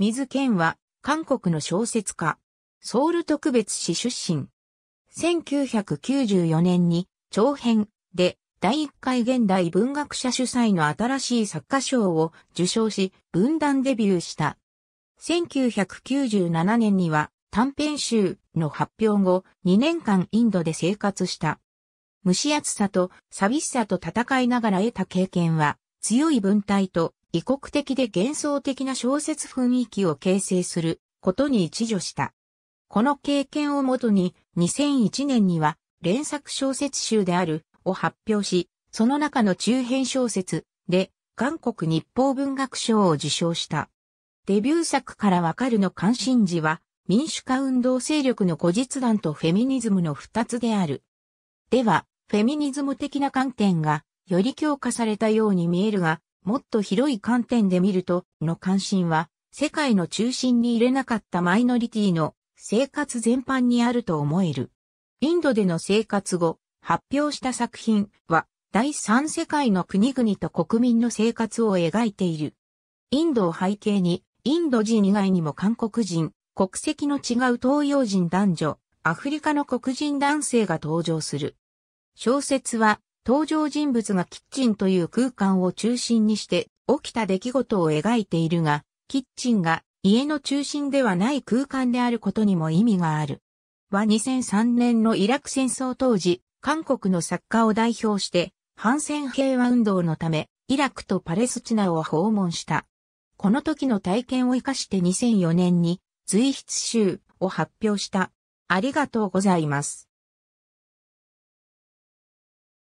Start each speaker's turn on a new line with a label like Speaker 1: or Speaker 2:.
Speaker 1: 水健は、韓国の小説家。ソウル特別市出身。1994年に、長編で、第1回現代文学者主催の新しい作家賞を受賞し、文壇デビューした。1997年には、短編集の発表後、2年間インドで生活した。蒸し暑さと寂しさと戦いながら得た経験は、強い文体と異国的で幻想的な小説雰囲気を形成することに一助した。この経験をもとに2001年には連作小説集であるを発表し、その中の中編小説で韓国日報文学賞を受賞した。デビュー作からわかるの関心事は民主化運動勢力の後日談とフェミニズムの二つである。では、フェミニズム的な観点がより強化されたように見えるが、もっと広い観点で見ると、の関心は、世界の中心に入れなかったマイノリティの生活全般にあると思える。インドでの生活後、発表した作品は、第三世界の国々と国民の生活を描いている。インドを背景に、インド人以外にも韓国人、国籍の違う東洋人男女、アフリカの黒人男性が登場する。小説は登場人物がキッチンという空間を中心にして起きた出来事を描いているが、キッチンが家の中心ではない空間であることにも意味がある。は2003年のイラク戦争当時、韓国の作家を代表して、反戦平和運動のため、イラクとパレスチナを訪問した。この時の体験を活かして2004年に、随筆集を発表した。ありがとうございま
Speaker 2: す。